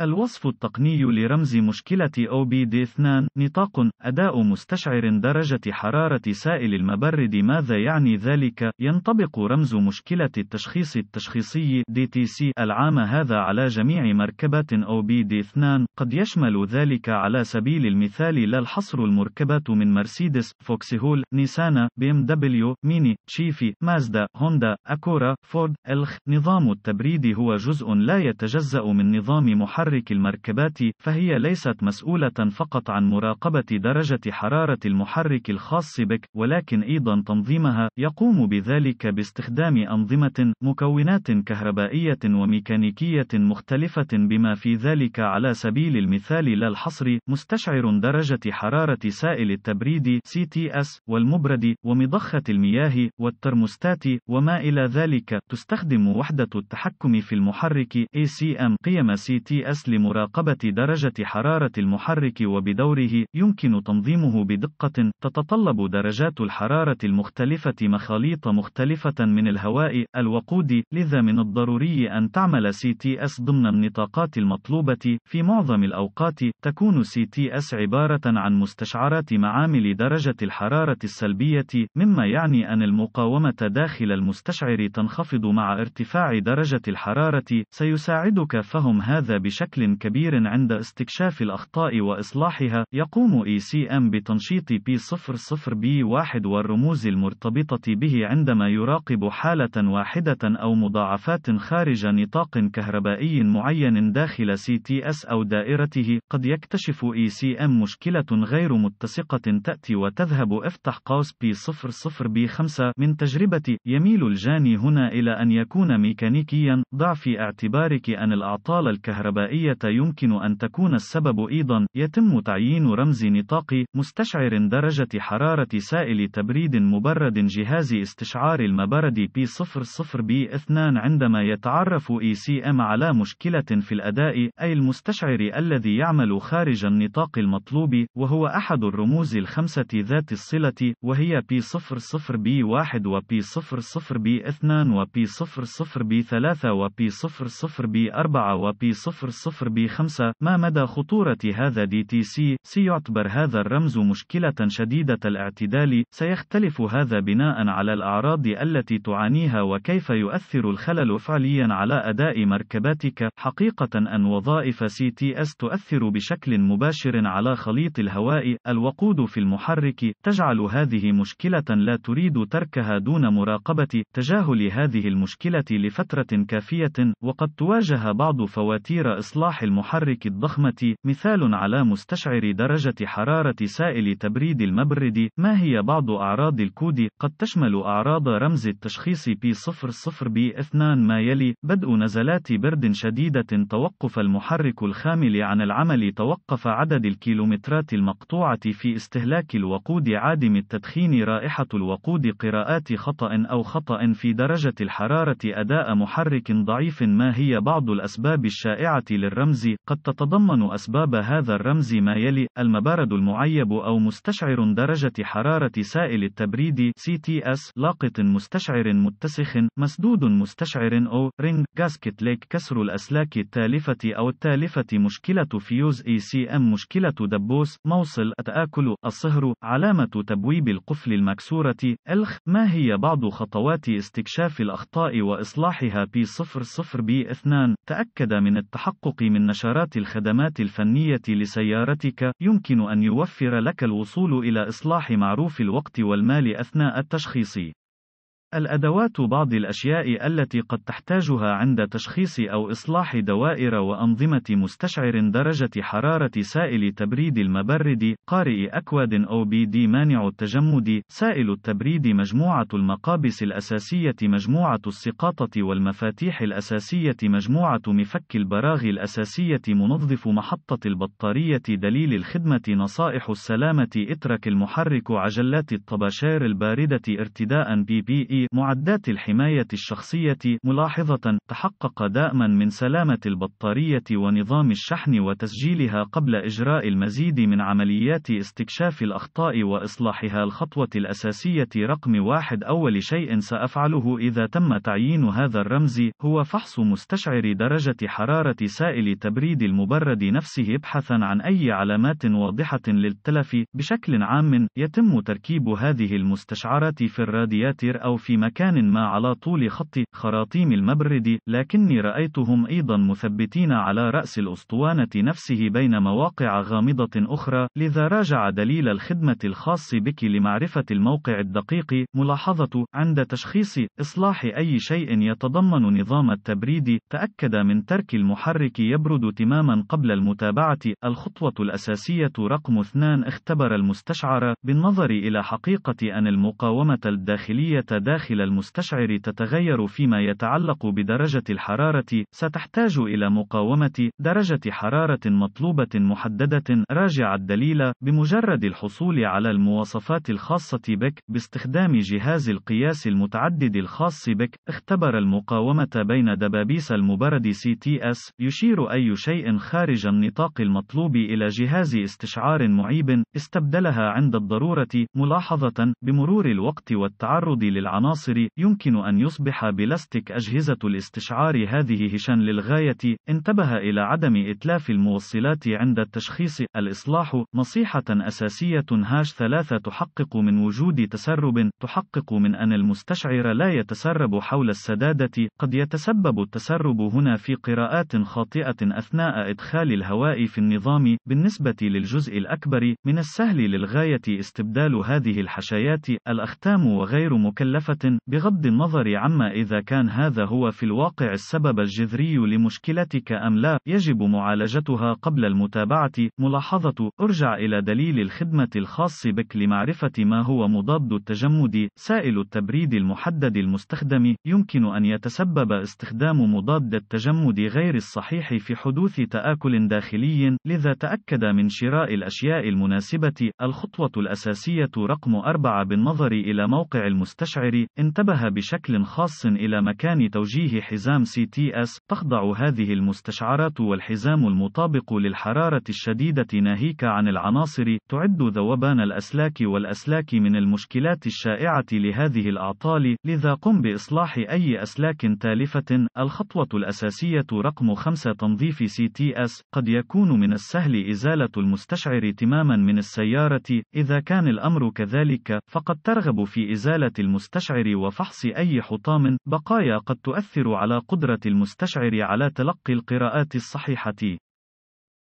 الوصف التقني لرمز مشكلة OBD2 نطاق أداء مستشعر درجة حرارة سائل المبرد ماذا يعني ذلك؟ ينطبق رمز مشكلة التشخيص التشخيصي DTC العام هذا على جميع مركبات OBD2 قد يشمل ذلك على سبيل المثال لا الحصر المركبات من مرسيدس فوكسهول نيسان بي دبليو ميني تشيفي مازدا هوندا أكورا فورد الخ نظام التبريد هو جزء لا يتجزأ من نظام محرك محرك المركبات، فهي ليست مسؤولة فقط عن مراقبة درجة حرارة المحرك الخاص بك، ولكن أيضا تنظيمها، يقوم بذلك باستخدام أنظمة، مكونات كهربائية وميكانيكية مختلفة بما في ذلك على سبيل المثال لا الحصر، مستشعر درجة حرارة سائل التبريد CTS والمبرد ومضخة المياه والترموستات وما إلى ذلك تستخدم وحدة التحكم في المحرك ACM قيم CTS النفس لمراقبة درجة حرارة المحرك وبدوره يمكن تنظيمه بدقة تتطلب درجات الحرارة المختلفة مخاليط مختلفة من الهواء الوقود لذا من الضروري أن تعمل CTS ضمن النطاقات المطلوبة في معظم الأوقات تكون CTS عبارة عن مستشعرات معامل درجة الحرارة السلبية مما يعني أن المقاومة داخل المستشعر تنخفض مع ارتفاع درجة الحرارة سيساعدك فهم هذا بشكل بشكل كبير عند استكشاف الأخطاء وإصلاحها. يقوم ECM بتنشيط P00B1 والرموز المرتبطة به عندما يراقب حالة واحدة أو مضاعفات خارج نطاق كهربائي معين داخل CTS أو دائرته. قد يكتشف ECM مشكلة غير متسقة تأتي وتذهب افتح قوس P00B5 من تجربة يميل الجاني هنا إلى أن يكون ميكانيكيا ضع في اعتبارك أن الأعطال الكهربائية الجوهرية يمكن أن تكون السبب أيضا يتم تعيين رمز نطاق مستشعر درجة حرارة سائل تبريد مبرد جهاز استشعار المبرد P00 B2 عندما يتعرف ECM على مشكلة في الأداء أي المستشعر الذي يعمل خارج النطاق المطلوب وهو أحد الرموز الخمسة ذات الصلة وهي P00 B1 و P00 B2 و P00 B3 و P00 B4 و P00 0 B5 ما مدى خطورة هذا دي تي سي سيعتبر هذا الرمز مشكلة شديدة الاعتدال سيختلف هذا بناء على الأعراض التي تعانيها وكيف يؤثر الخلل فعليا على أداء مركباتك حقيقة أن وظائف CTS تؤثر بشكل مباشر على خليط الهواء الوقود في المحرك تجعل هذه مشكلة لا تريد تركها دون مراقبة تجاهل هذه المشكلة لفترة كافية وقد تواجه بعض فواتير لإصلاح المحرك الضخمة مثال على مستشعر درجة حرارة سائل تبريد المبرد ما هي بعض أعراض الكود قد تشمل أعراض رمز التشخيص P00B2 ما يلي بدء نزلات برد شديدة توقف المحرك الخامل عن العمل توقف عدد الكيلومترات المقطوعة في استهلاك الوقود عادم التدخين رائحة الوقود قراءات خطأ أو خطأ في درجة الحرارة أداء محرك ضعيف ما هي بعض الأسباب الشائعة للرمز قد تتضمن أسباب هذا الرمز ما يلي المبارد المعيب أو مستشعر درجة حرارة سائل التبريد CTS لاقط مستشعر متسخ مسدود مستشعر أو رينج جاسكت ليك كسر الأسلاك التالفة أو التالفة مشكلة فيوز أم مشكلة دبوس موصل التآكل الصهر علامة تبويب القفل المكسورة الخ ما هي بعض خطوات استكشاف الأخطاء p صفر P00B2 تأكد من التحقق التحقق من نشرات الخدمات الفنية لسيارتك، يمكن أن يوفر لك الوصول إلى إصلاح معروف الوقت والمال أثناء التشخيص. الأدوات بعض الأشياء التي قد تحتاجها عند تشخيص أو إصلاح دوائر وأنظمة مستشعر درجة حرارة سائل تبريد المبرد، قارئ أكواد أو بي دي مانع التجمد، سائل التبريد مجموعة المقابس الأساسية مجموعة السقاطة والمفاتيح الأساسية مجموعة مفك البراغ الأساسية منظف محطة البطارية دليل الخدمة نصائح السلامة اترك المحرك عجلات الطباشير الباردة ارتداء بي بي إي معدات الحماية الشخصية ملاحظة تحقق دائما من سلامة البطارية ونظام الشحن وتسجيلها قبل إجراء المزيد من عمليات استكشاف الأخطاء وإصلاحها الخطوة الأساسية رقم واحد أول شيء سأفعله إذا تم تعيين هذا الرمز هو فحص مستشعر درجة حرارة سائل تبريد المبرد نفسه ابحثا عن أي علامات واضحة للتلف بشكل عام يتم تركيب هذه المستشعرات في الرادياتر أو في في مكان ما على طول خط خراطيم المبرد لكني رأيتهم أيضا مثبتين على رأس الأسطوانة نفسه بين مواقع غامضة أخرى لذا راجع دليل الخدمة الخاص بك لمعرفة الموقع الدقيق ملاحظة عند تشخيص إصلاح أي شيء يتضمن نظام التبريد تأكد من ترك المحرك يبرد تماما قبل المتابعة الخطوة الأساسية رقم 2 اختبر المستشعر بالنظر إلى حقيقة أن المقاومة الداخلية داخل داخل المستشعر تتغير فيما يتعلق بدرجة الحرارة، ستحتاج إلى مقاومة درجة حرارة مطلوبة محددة. راجع الدليل بمجرد الحصول على المواصفات الخاصة بك باستخدام جهاز القياس المتعدد الخاص بك، اختبر المقاومة بين دبابيس المبرد CTS. يشير أي شيء خارج النطاق المطلوب إلى جهاز استشعار معيب، استبدلها عند الضرورة ملاحظة بمرور الوقت والتعرض للعناصر العناصر يمكن أن يصبح بلاستيك أجهزة الاستشعار هذه هشا للغاية انتبه إلى عدم إتلاف الموصلات عند التشخيص الإصلاح نصيحة أساسية هاش ثلاثة تحقق من وجود تسرب تحقق من أن المستشعر لا يتسرب حول السدادة قد يتسبب التسرب هنا في قراءات خاطئة أثناء إدخال الهواء في النظام بالنسبة للجزء الأكبر من السهل للغاية استبدال هذه الحشايات الأختام وغير مكلفة بغض النظر عما إذا كان هذا هو في الواقع السبب الجذري لمشكلتك أم لا، يجب معالجتها قبل المتابعة. ملاحظة: ارجع إلى دليل الخدمة الخاص بك لمعرفة ما هو مضاد التجمد. سائل التبريد المحدد المستخدم: يمكن أن يتسبب استخدام مضاد التجمد غير الصحيح في حدوث تآكل داخلي، لذا تأكد من شراء الأشياء المناسبة. الخطوة الأساسية رقم أربعة بالنظر إلى موقع المستشعر انتبه بشكل خاص إلى مكان توجيه حزام سي تي اس تخضع هذه المستشعرات والحزام المطابق للحرارة الشديدة ناهيك عن العناصر تعد ذوبان الأسلاك والأسلاك من المشكلات الشائعة لهذه الأعطال لذا قم بإصلاح أي أسلاك تالفة الخطوة الأساسية رقم 5 تنظيف سي تي اس قد يكون من السهل إزالة المستشعر تماما من السيارة إذا كان الأمر كذلك فقد ترغب في إزالة المستشعر المستشعر وفحص أي حطام بقايا قد تؤثر على قدرة المستشعر على تلقي القراءات الصحيحة.